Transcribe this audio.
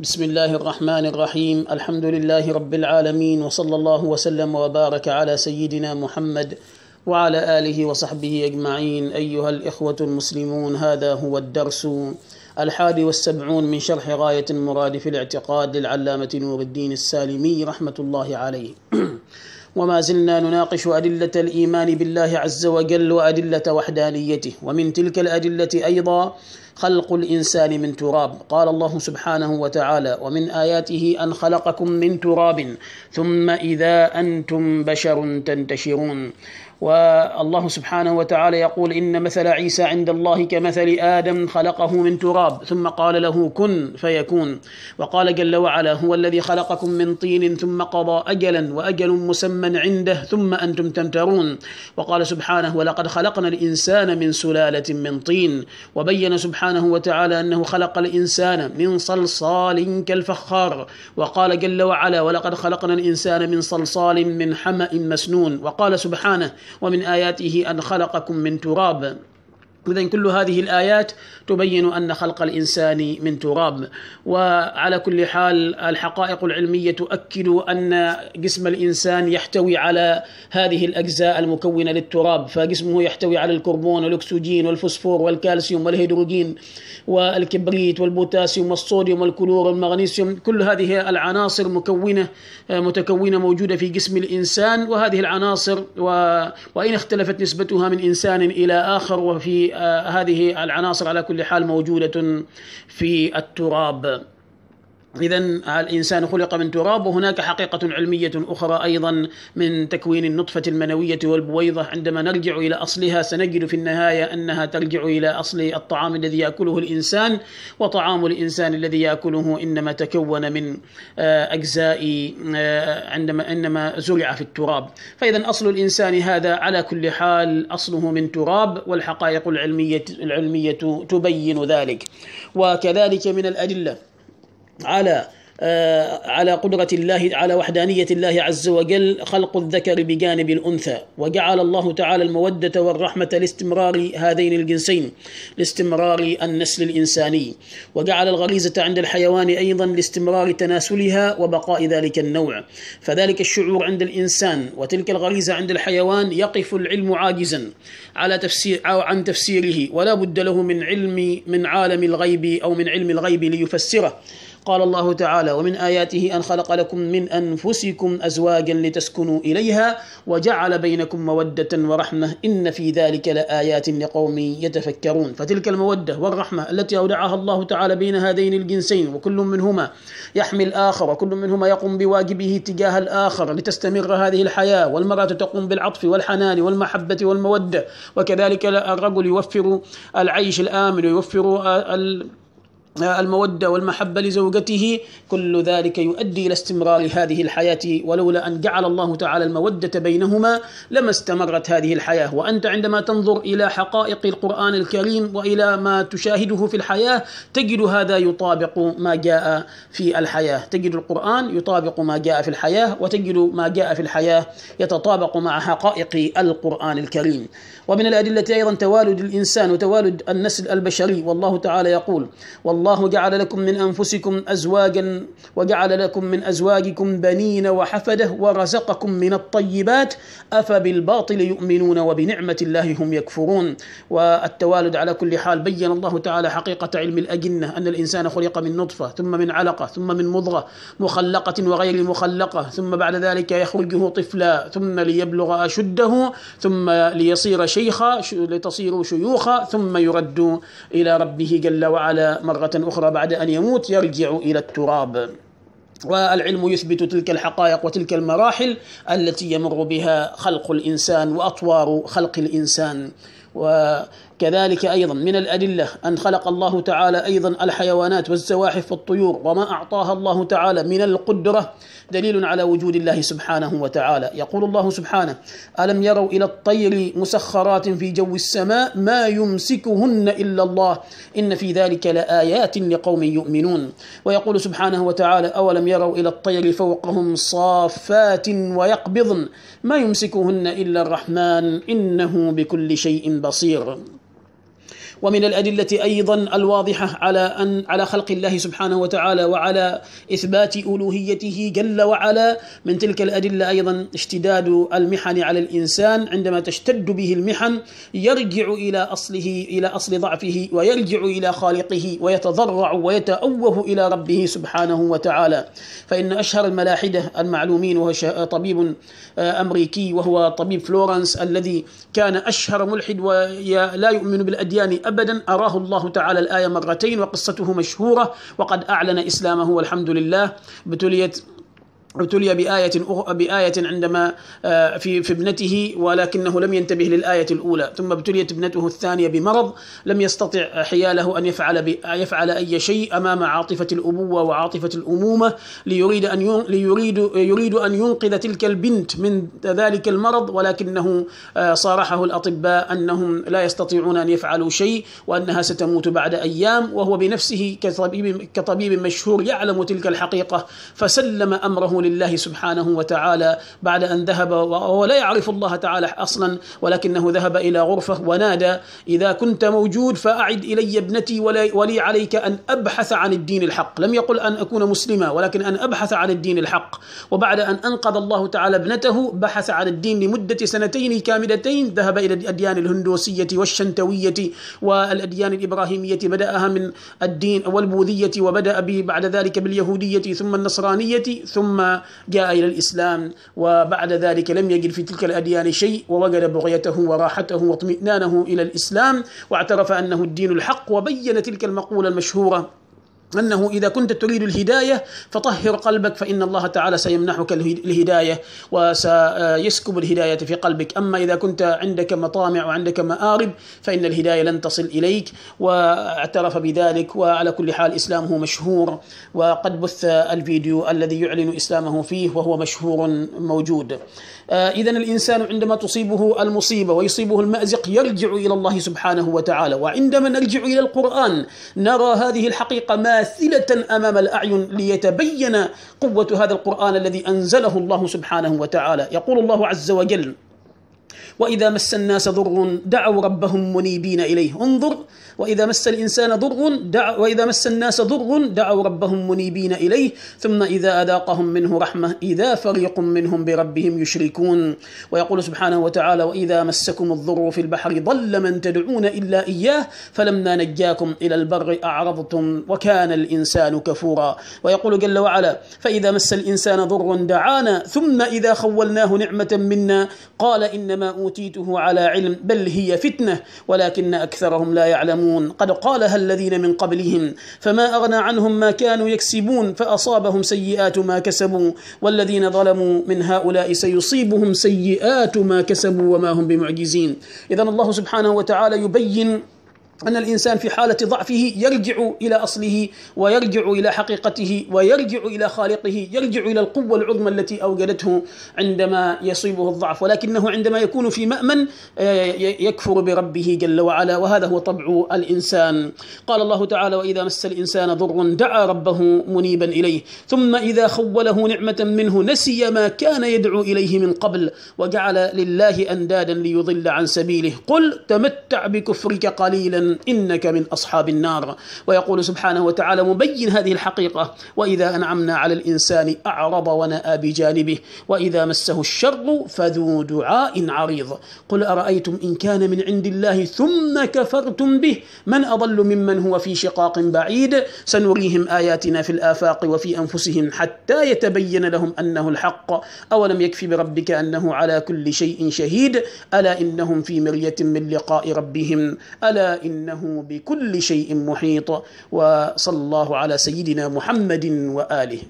بسم الله الرحمن الرحيم الحمد لله رب العالمين وصلى الله وسلم وبارك على سيدنا محمد وعلى آله وصحبه أجمعين أيها الإخوة المسلمون هذا هو الدرس الحادي والسبعون من شرح غاية المراد في الاعتقاد للعلامة نور الدين السالمي رحمة الله عليه وما زلنا نناقش أدلة الإيمان بالله عز وجل وأدلة وحدانيته ومن تلك الأدلة أيضا خلق الإنسان من تراب قال الله سبحانه وتعالى ومن آياته أن خلقكم من تراب ثم إذا أنتم بشر تنتشرون والله سبحانه وتعالى يقول إن مثل عيسى عند الله كمثل آدم خلقه من تراب ثم قال له كن فيكون وقال جل وعلا هو الذي خلقكم من طين ثم قضى أجلا وأجل مسمى عنده ثم أنتم تمترون وقال سبحانه ولقد خلقنا الإنسان من سلالة من طين وبين سبحانه سبحانه وتعالى أنه خلق الإنسان من صلصال كالفخار وقال جل وعلا ولقد خلقنا الإنسان من صلصال من حمأ مسنون وقال سبحانه ومن آياته أن خلقكم من تراب إذا كل هذه الآيات تبين أن خلق الإنسان من تراب وعلى كل حال الحقائق العلمية تؤكد أن جسم الإنسان يحتوي على هذه الأجزاء المكونة للتراب فجسمه يحتوي على الكربون والأكسجين والفوسفور والكالسيوم والهيدروجين والكبريت والبوتاسيوم والصوديوم والكلور والمغنيسيوم كل هذه العناصر مكونة متكونة موجودة في جسم الإنسان وهذه العناصر و... وإن اختلفت نسبتها من إنسان إلى آخر وفي آه، هذه العناصر على كل حال موجودة في التراب إذا الإنسان خلق من تراب وهناك حقيقة علمية أخرى أيضا من تكوين النطفة المنوية والبويضة عندما نرجع إلى أصلها سنجد في النهاية أنها ترجع إلى أصل الطعام الذي يأكله الإنسان وطعام الإنسان الذي يأكله إنما تكون من آه، أجزاء آه، عندما إنما زرع في التراب فإذا أصل الإنسان هذا على كل حال أصله من تراب والحقائق العلمية العلمية تبين ذلك وكذلك من الأدلة على آه، على قدرة الله على وحدانية الله عز وجل خلق الذكر بجانب الأنثى وجعل الله تعالى المودة والرحمة لاستمرار هذين الجنسين لاستمرار النسل الإنساني وجعل الغريزة عند الحيوان أيضا لاستمرار تناسلها وبقاء ذلك النوع فذلك الشعور عند الإنسان وتلك الغريزة عند الحيوان يقف العلم عاجزا على تفسير أو عن تفسيره ولا بد له من علم من عالم الغيب أو من علم الغيب ليفسره قال الله تعالى ومن آياته أن خلق لكم من أنفسكم أزواجا لتسكنوا إليها وجعل بينكم مودة ورحمة إن في ذلك لآيات لقوم يتفكرون فتلك المودة والرحمة التي أودعها الله تعالى بين هذين الجنسين وكل منهما يحمي الآخر وكل منهما يقوم بواجبه تجاه الآخر لتستمر هذه الحياة والمرأة تقوم بالعطف والحنان والمحبة والمودة وكذلك الرجل يوفر العيش الآمن ويوفر المودة والمحبة لزوجته كل ذلك يؤدي إلى استمرار هذه الحياة ولولا أن جعل الله تعالى المودة بينهما لما استمرت هذه الحياة وأنت عندما تنظر إلى حقائق القرآن الكريم وإلى ما تشاهده في الحياة تجد هذا يطابق ما جاء في الحياة تجد القرآن يطابق ما جاء في الحياة وتجد ما جاء في الحياة يتطابق مع حقائق القرآن الكريم ومن الأدلة أيضا توالد الإنسان وتوالد النسل البشري والله تعالى يقول والله الله جعل لكم من أنفسكم أزواجا وجعل لكم من أزواجكم بنين وحفدة ورزقكم من الطيبات أفبالباطل يؤمنون وبنعمة الله هم يكفرون والتوالد على كل حال بين الله تعالى حقيقة علم الأجنة أن الإنسان خلق من نطفة ثم من علقة ثم من مضغة مخلقة وغير مخلقة ثم بعد ذلك يخرجه طفلا ثم ليبلغ أشده ثم ليصير شيخا لتصيروا شيوخا ثم يرد إلى ربه جل وعلا مرة أخرى بعد أن يموت يرجع إلى التراب والعلم يثبت تلك الحقائق وتلك المراحل التي يمر بها خلق الإنسان وأطوار خلق الإنسان وكذلك أيضا من الأدلة أن خلق الله تعالى أيضا الحيوانات والزواحف والطيور وما أعطاها الله تعالى من القدرة دليل على وجود الله سبحانه وتعالى يقول الله سبحانه ألم يروا إلى الطير مسخرات في جو السماء ما يمسكهن إلا الله إن في ذلك لآيات لقوم يؤمنون ويقول سبحانه وتعالى أولم يروا إلى الطير فوقهم صافات ويقبضن ما يمسكهن إلا الرحمن إنه بكل شيء بصير بصير ومن الأدلة أيضا الواضحة على أن على خلق الله سبحانه وتعالى وعلى إثبات ألوهيته جل وعلا من تلك الأدلة أيضا اشتداد المحن على الإنسان عندما تشتد به المحن يرجع إلى أصله إلى أصل ضعفه ويرجع إلى خالقه ويتضرع ويتأوه إلى ربه سبحانه وتعالى فإن أشهر الملاحدة المعلومين وهو طبيب آه، أمريكي وهو طبيب فلورنس الذي كان أشهر ملحد ولا يؤمن بالأديان أبدا أراه الله تعالى الآية مرتين وقصته مشهورة وقد أعلن إسلامه والحمد لله ابتليت ابتلي بآية بآية عندما آه، في في ابنته ولكنه لم ينتبه للآية الأولى، ثم ابتليت ابنته الثانية بمرض لم يستطع حياله أن يفعل يفعل أي شيء أمام عاطفة الأبوة وعاطفة الأمومة ليريد أن ليريد يريد أن ينقذ تلك البنت من ذلك المرض ولكنه آه، صارحه الأطباء أنهم لا يستطيعون أن يفعلوا شيء وأنها ستموت بعد أيام وهو بنفسه كطبيب كطبيب مشهور يعلم تلك الحقيقة فسلم أمره لله الله سبحانه وتعالى بعد أن ذهب وهو لا يعرف الله تعالى أصلا ولكنه ذهب إلى غرفة ونادى إذا كنت موجود فأعد إلي ابنتي ولي عليك أن أبحث عن الدين الحق لم يقل أن أكون مسلما ولكن أن أبحث عن الدين الحق وبعد أن أنقذ الله تعالى ابنته بحث عن الدين لمدة سنتين كاملتين ذهب إلى الأديان الهندوسية والشنتوية والأديان الإبراهيمية بدأها من الدين والبوذية وبدأ بعد ذلك باليهودية ثم النصرانية ثم جاء إلى الإسلام وبعد ذلك لم يجد في تلك الأديان شيء ووجد بغيته وراحته واطمئنانه إلى الإسلام واعترف أنه الدين الحق وبين تلك المقولة المشهورة أنه إذا كنت تريد الهداية فطهر قلبك فإن الله تعالى سيمنحك الهداية وسيسكب الهداية في قلبك أما إذا كنت عندك مطامع وعندك مآرب فإن الهداية لن تصل إليك واعترف بذلك وعلى كل حال إسلامه مشهور وقد بث الفيديو الذي يعلن إسلامه فيه وهو مشهور موجود آه، إذا الإنسان عندما تصيبه المصيبة ويصيبه المأزق يرجع إلى الله سبحانه وتعالى وعندما نرجع إلى القرآن نرى هذه الحقيقة ما أمثلة أمام الأعين ليتبين قوة هذا القرآن الذي أنزله الله سبحانه وتعالى يقول الله عز وجل وإذا مس الناس ضر دعوا ربهم منيبين إليه انظر وإذا مس الإنسان ضر دع وإذا مس الناس ضر دعوا ربهم منيبين إليه ثم إذا أذاقهم منه رحمة إذا فريق منهم بربهم يشركون ويقول سبحانه وتعالى وإذا مسكم الضر في البحر ضل من تدعون إلا إياه فلما نجاكم إلى البر أعرضتم وكان الإنسان كفورا ويقول جل وعلا فإذا مس الإنسان ضر دعانا ثم إذا خولناه نعمة منا قال إنما أوتيته على علم بل هي فتنة ولكن أكثرهم لا يعلمون يعلمون قد قالها الذين من قبلهم فما أغنى عنهم ما كانوا يكسبون فأصابهم سيئات ما كسبوا والذين ظلموا من هؤلاء سيصيبهم سيئات ما كسبوا وما هم بمعجزين إذا الله سبحانه وتعالى يبين أن الإنسان في حالة ضعفه يرجع إلى أصله ويرجع إلى حقيقته ويرجع إلى خالقه يرجع إلى القوة العظمى التي أوجدته عندما يصيبه الضعف ولكنه عندما يكون في مأمن آه، يكفر بربه جل وعلا وهذا هو طبع الإنسان قال الله تعالى وإذا مس الإنسان ضر دعا ربه منيبا إليه ثم إذا خوله نعمة منه نسي ما كان يدعو إليه من قبل وجعل لله أندادا ليضل عن سبيله قل تمتع بكفرك قليلا إنك من أصحاب النار ويقول سبحانه وتعالى مبين هذه الحقيقة وإذا أنعمنا على الإنسان أعرض ونأى بجانبه وإذا مسه الشر فذو دعاء عريض قل أرأيتم إن كان من عند الله ثم كفرتم به من أضل ممن هو في شقاق بعيد سنريهم آياتنا في الآفاق وفي أنفسهم حتى يتبين لهم أنه الحق أولم يكفي بربك أنه على كل شيء شهيد ألا إنهم في مرية من لقاء ربهم ألا إن إنه بكل شيء محيط وصلى الله على سيدنا محمد وآله